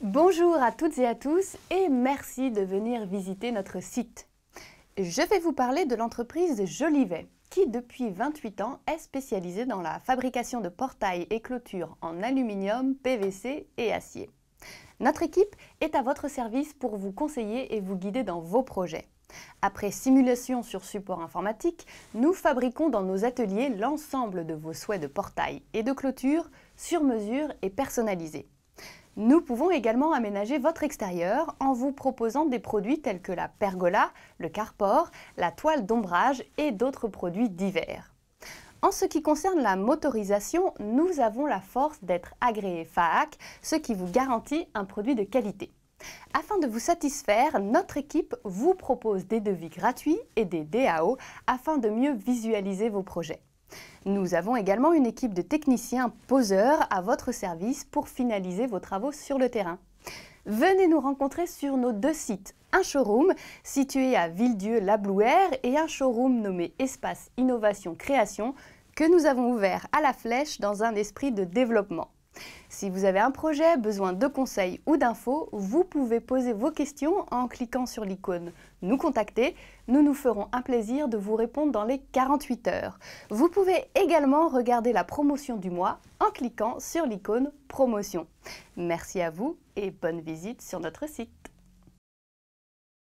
Bonjour à toutes et à tous et merci de venir visiter notre site. Je vais vous parler de l'entreprise Jolivet qui depuis 28 ans est spécialisée dans la fabrication de portails et clôtures en aluminium, PVC et acier. Notre équipe est à votre service pour vous conseiller et vous guider dans vos projets. Après simulation sur support informatique, nous fabriquons dans nos ateliers l'ensemble de vos souhaits de portails et de clôtures sur mesure et personnalisés. Nous pouvons également aménager votre extérieur en vous proposant des produits tels que la pergola, le carport, la toile d'ombrage et d'autres produits divers. En ce qui concerne la motorisation, nous avons la force d'être agréé FAAC, ce qui vous garantit un produit de qualité. Afin de vous satisfaire, notre équipe vous propose des devis gratuits et des DAO afin de mieux visualiser vos projets. Nous avons également une équipe de techniciens poseurs à votre service pour finaliser vos travaux sur le terrain. Venez nous rencontrer sur nos deux sites, un showroom situé à villedieu la et un showroom nommé Espace Innovation Création que nous avons ouvert à la flèche dans un esprit de développement. Si vous avez un projet, besoin de conseils ou d'infos, vous pouvez poser vos questions en cliquant sur l'icône Nous contacter. Nous nous ferons un plaisir de vous répondre dans les 48 heures. Vous pouvez également regarder la promotion du mois en cliquant sur l'icône Promotion. Merci à vous et bonne visite sur notre site.